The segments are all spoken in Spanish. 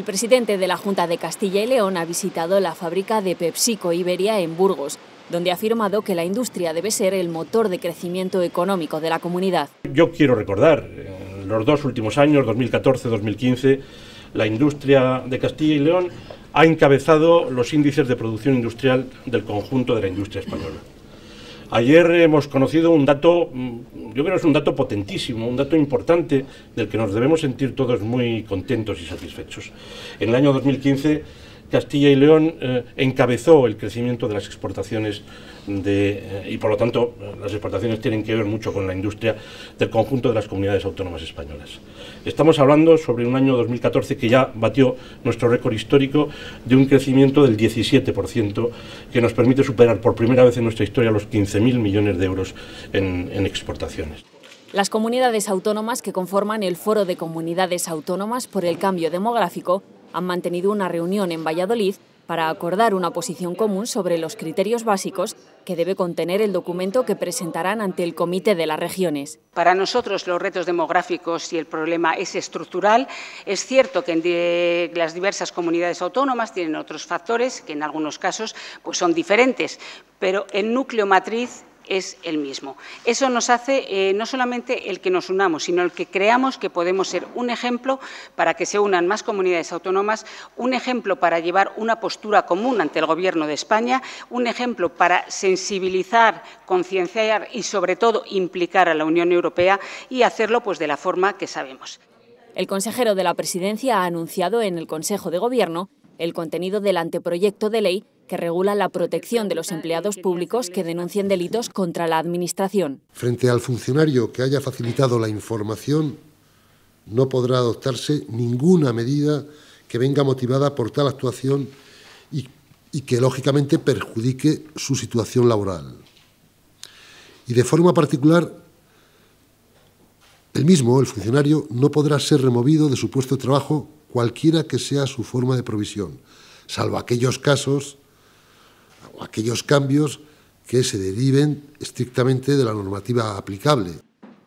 El presidente de la Junta de Castilla y León ha visitado la fábrica de PepsiCo Iberia en Burgos, donde ha afirmado que la industria debe ser el motor de crecimiento económico de la comunidad. Yo quiero recordar, en los dos últimos años, 2014-2015, la industria de Castilla y León ha encabezado los índices de producción industrial del conjunto de la industria española. Ayer hemos conocido un dato, mm, yo creo que es un dato potentísimo, un dato importante del que nos debemos sentir todos muy contentos y satisfechos. En el año 2015 Castilla y León eh, encabezó el crecimiento de las exportaciones de, eh, y por lo tanto eh, las exportaciones tienen que ver mucho con la industria del conjunto de las comunidades autónomas españolas. Estamos hablando sobre un año 2014 que ya batió nuestro récord histórico de un crecimiento del 17% que nos permite superar por primera vez en nuestra historia los 15.000 millones de euros en exportaciones. Las comunidades autónomas que conforman el Foro de Comunidades Autónomas por el Cambio Demográfico han mantenido una reunión en Valladolid para acordar una posición común sobre los criterios básicos que debe contener el documento que presentarán ante el Comité de las Regiones. Para nosotros los retos demográficos y el problema es estructural. Es cierto que las diversas comunidades autónomas tienen otros factores que en algunos casos pues son diferentes, pero el núcleo matriz es el mismo. Eso nos hace eh, no solamente el que nos unamos, sino el que creamos que podemos ser un ejemplo para que se unan más comunidades autónomas, un ejemplo para llevar una postura común ante el Gobierno de España, un ejemplo para sensibilizar, concienciar y, sobre todo, implicar a la Unión Europea y hacerlo pues, de la forma que sabemos. El consejero de la Presidencia ha anunciado en el Consejo de Gobierno el contenido del anteproyecto de ley que regula la protección de los empleados públicos que denuncien delitos contra la Administración. Frente al funcionario que haya facilitado la información, no podrá adoptarse ninguna medida que venga motivada por tal actuación y, que, lógicamente, perjudique su situación laboral. Y de forma particular, el mismo, el funcionario, no podrá ser removido de su puesto de trabajo cualquiera que sea su forma de provisión, salvo aquellos casos aquellos cambios que se deriven estrictamente de la normativa aplicable.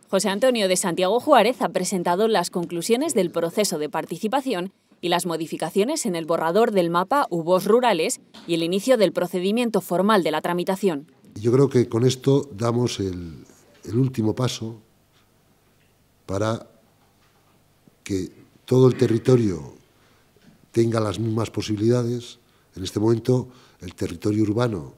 José Antonio de Santiago Juárez ha presentado las conclusiones del proceso de participación y las modificaciones en el borrador del mapa UBOS rurales y el inicio del procedimiento formal de la tramitación. Yo creo que con esto damos el, el último paso para que todo el territorio tenga las mismas posibilidades. En este momento el territorio urbano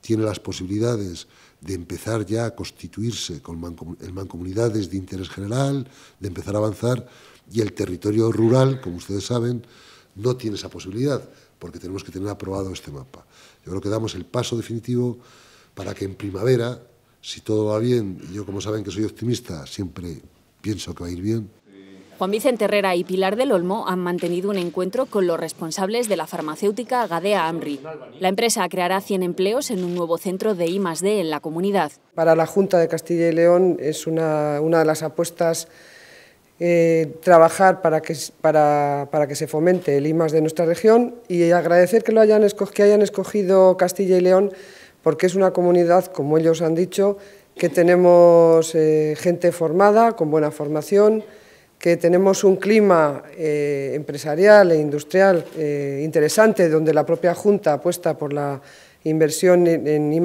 tiene las posibilidades de empezar ya a constituirse con en mancomunidades de interés general, de empezar a avanzar, y el territorio rural, como ustedes saben, no tiene esa posibilidad, porque tenemos que tener aprobado este mapa. Yo creo que damos el paso definitivo para que en primavera, si todo va bien, y yo como saben que soy optimista, siempre pienso que va a ir bien, Juan Vicente Herrera y Pilar del Olmo han mantenido un encuentro con los responsables de la farmacéutica Gadea Amri. La empresa creará 100 empleos en un nuevo centro de I+.D. en la comunidad. Para la Junta de Castilla y León es una, de las apuestas eh, trabajar para que, para, que, se fomente el I+.D. de nuestra región y agradecer que, lo hayan, que hayan escogido Castilla y León porque es una comunidad, como ellos han dicho, que tenemos eh, gente formada, con buena formación, que tenemos un clima eh, empresarial e industrial eh, interesante, donde la propia Junta apuesta por la inversión en, I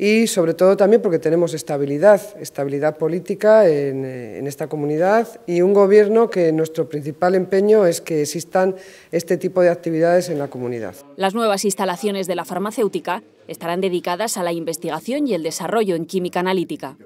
y sobre todo también porque tenemos estabilidad, estabilidad política en, en esta comunidad y un gobierno que nuestro principal empeño es que existan este tipo de actividades en la comunidad. Las nuevas instalaciones de la farmacéutica estarán dedicadas a la investigación y el desarrollo en química analítica.